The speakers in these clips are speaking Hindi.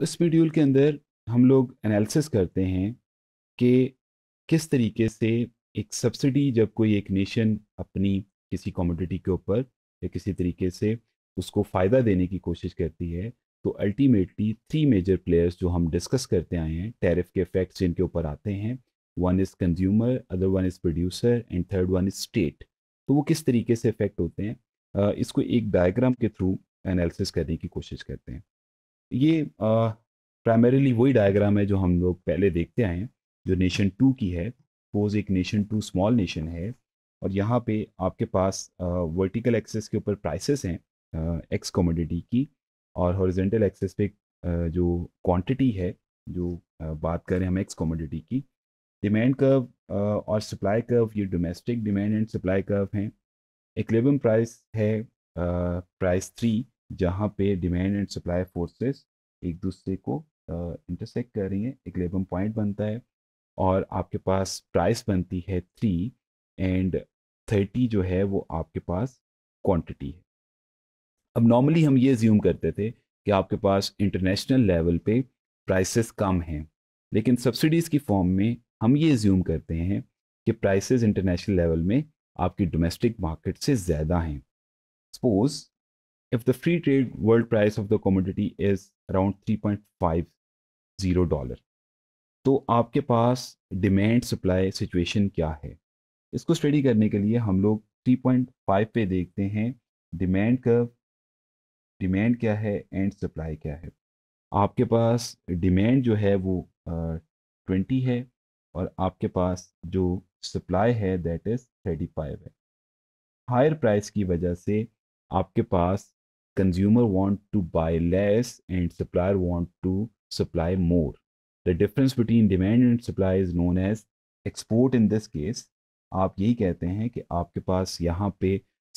तो इस मॉड्यूल के अंदर हम लोग एनालिसिस करते हैं कि किस तरीके से एक सब्सिडी जब कोई एक नेशन अपनी किसी कॉमोडिटी के ऊपर या किसी तरीके से उसको फ़ायदा देने की कोशिश करती है तो अल्टीमेटली थ्री मेजर प्लेयर्स जो हम डिस्कस करते आए हैं टैरिफ के इफेक्ट्स जिनके ऊपर आते हैं one is consumer other one is producer and third one is state तो वो किस तरीके से इफेक्ट होते हैं इसको एक डायग्राम के थ्रू एनालिसिस करने की कोशिश करते हैं ये प्राइमरीली वही डायग्राम है जो हम लोग पहले देखते आए हैं जो नेशन टू की है पोज एक नेशन टू स्मॉल नेशन है और यहाँ पे आपके पास वर्टिकल एक्सेस के ऊपर प्राइसेस हैं एक्स कॉमोडिटी की और हॉरिजेंटल एक्सेस पे जो क्वांटिटी है जो uh, बात करें हम एक्स कॉमोडिटी की डिमांड कर्व और सप्लाई कर्व ये domestic demand and supply curve हैं एक प्राइस है प्राइस थ्री जहाँ पे डिमांड एंड सप्लाई फोर्सेस एक दूसरे को इंटरसेक्ट कर रही हैं एक लेबम पॉइंट बनता है और आपके पास प्राइस बनती है थ्री एंड थर्टी जो है वो आपके पास क्वांटिटी है अब नॉर्मली हम ये ज्यूम करते थे कि आपके पास इंटरनेशनल लेवल पे प्राइसेस कम हैं लेकिन सब्सिडीज़ की फॉर्म में हम ये ज्यूम करते हैं कि प्राइसेस इंटरनेशनल लेवल में आपकी डोमेस्टिक मार्केट से ज़्यादा हैं suppose if the free trade world price of the commodity is around 3.50 dollar तो आपके पास डिमांड सप्लाई सिचुएशन क्या है इसको स्टडी करने के लिए हम लोग 3.5 पे देखते हैं डिमांड कर्व डिमांड क्या है एंड सप्लाई क्या है आपके पास डिमांड जो है वो ट्वेंटी uh, है और आपके पास जो सप्लाई है दैट इज़ थर्टी फाइव है हायर प्राइस की वजह से आपके पास consumer want to buy less and supplier want to supply more. The difference between demand and supply is known as export in this case. आप यही कहते हैं कि आपके पास यहाँ पे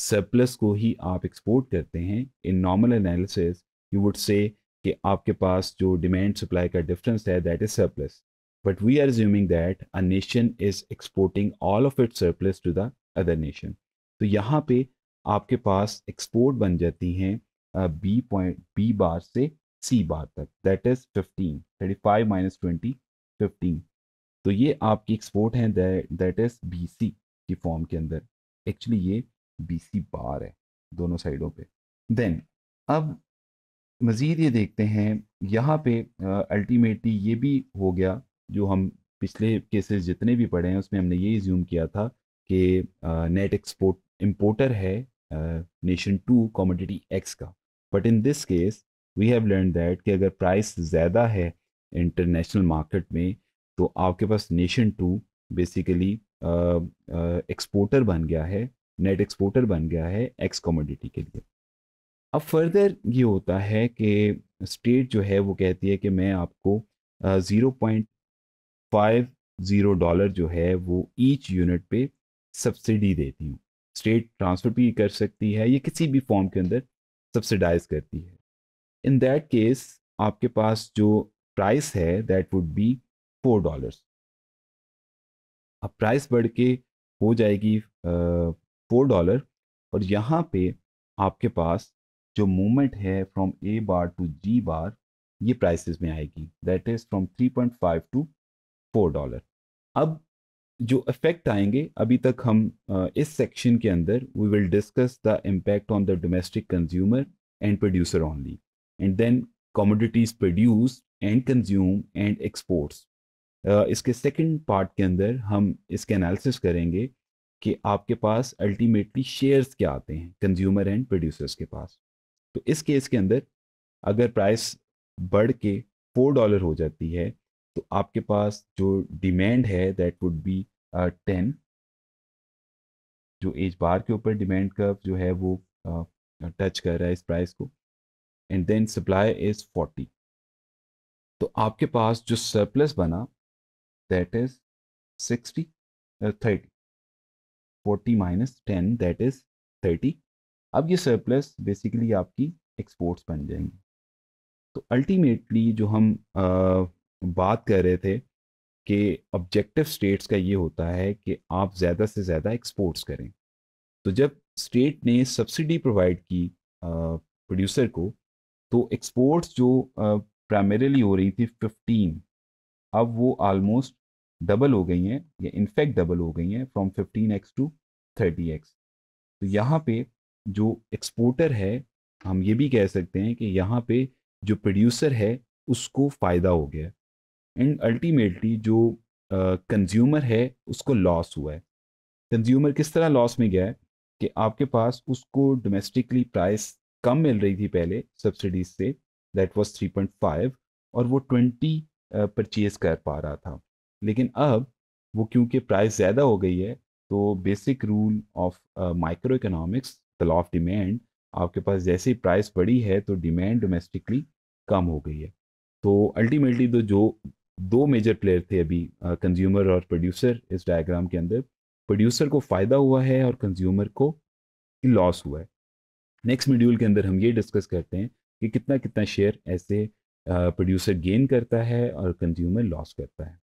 सरप्लस को ही आप एक्सपोर्ट करते हैं in normal analysis you would say कि आपके पास जो डिमांड सप्लाई का डिफरेंस है that is surplus but we are assuming that a nation is exporting all of it surplus to the other nation तो यहाँ पे आपके पास एक्सपोर्ट बन जाती हैं बी पॉइंट बी बार से सी बार तक that is fifteen thirty five minus twenty fifteen तो ये आपकी एक्सपोर्ट है दैट इज बी सी की फॉर्म के अंदर एक्चुअली ये बी सी बार है दोनों साइडों पे देन अब मज़ीद ये देखते हैं यहाँ पे अल्टीमेटली ये भी हो गया जो हम पिछले केसेस जितने भी पढ़े हैं उसमें हमने ये ज्यूम किया था कि नेट एक्सपोर्ट इम्पोर्टर है नेशन टू कॉमोडिटी एक्स का but in this case we have learn that कि अगर प्राइस ज़्यादा है इंटरनेशनल मार्केट में तो आपके पास नेशन टू बेसिकली एक्सपोर्टर बन गया है नेट एक्सपोर्टर बन गया है एक्स कमोडिटी के लिए अब फर्दर ये होता है कि स्टेट जो है वो कहती है कि मैं आपको zero point five zero dollar जो है वो ईच यूनिट पे सब्सिडी देती हूँ स्टेट ट्रांसफ़र भी कर सकती है या किसी भी फॉर्म के अंदर सब्सिडाइज करती है इन दैट केस आपके पास जो प्राइस है that would be four dollars अब प्राइस बढ़ के हो जाएगी फोर डॉलर और यहाँ पे आपके पास जो मूवमेंट है फ्रॉम ए बार टू जी बार ये प्राइसेस में आएगी that is from five to four dollar अब जो इफेक्ट आएंगे अभी तक हम इस सेक्शन के अंदर we will discuss the impact on the domestic consumer and producer only and then commodities produce and consume and exports इसके सेकंड पार्ट के अंदर हम इसके एनालिसिस करेंगे कि आपके पास अल्टीमेटली शेयर्स क्या आते हैं कंज्यूमर एंड प्रोड्यूसर्स के पास तो इस केस के अंदर अगर प्राइस बढ़ के फोर डॉलर हो जाती है तो आपके पास जो डिमांड है दैट वुड बी टेन जो एज बार के ऊपर डिमांड कर्व जो है वो टच uh, कर रहा है इस प्राइस को and then supply is forty तो आपके पास जो सरप्लस बना that is sixty thirty forty minus ten that is thirty अब ये सरप्लस बेसिकली आपकी एक्सपोर्ट्स बन जाएंगी तो अल्टीमेटली जो हम uh, बात कर रहे थे कि ऑब्जेक्टिव स्टेट्स का ये होता है कि आप ज़्यादा से ज़्यादा एक्सपोर्ट्स करें तो जब स्टेट ने सब्सिडी प्रोवाइड की प्रोड्यूसर को तो एक्सपोर्ट्स जो प्राइमरीली हो रही थी फिफ्टीन अब वो आलमोस्ट डबल हो गई हैं या इनफैक्ट डबल हो गई हैं from fifteen x to thirty x तो यहाँ पे जो एक्सपोर्टर है हम ये भी कह सकते हैं कि यहाँ पे जो प्रोड्यूसर है उसको फ़ायदा हो गया एंड अल्टीमेटली जो कंज्यूमर uh, है उसको लॉस हुआ है कंज्यूमर किस तरह लॉस में गया है कि आपके पास उसको डोमेस्टिकली प्राइस कम मिल रही थी पहले सब्सिडीज से दैट वाज 3.5 और वो 20 परचेज कर पा रहा था लेकिन अब वो क्योंकि प्राइस ज़्यादा हो गई है तो basic rule of micro economics the law of demand आपके पास जैसे ही प्राइस बढ़ी है तो डिमांड डोमेस्टिकली कम हो गई है तो अल्टीमेटली तो जो दो मेजर प्लेयर थे अभी कंज्यूमर और प्रोड्यूसर इस डायग्राम के अंदर प्रोड्यूसर को फ़ायदा हुआ है और कंज्यूमर को लॉस हुआ है नेक्स्ट मॉड्यूल के अंदर हम ये डिस्कस करते हैं कि कितना कितना शेयर ऐसे प्रोड्यूसर गेन करता है और कंज्यूमर लॉस करता है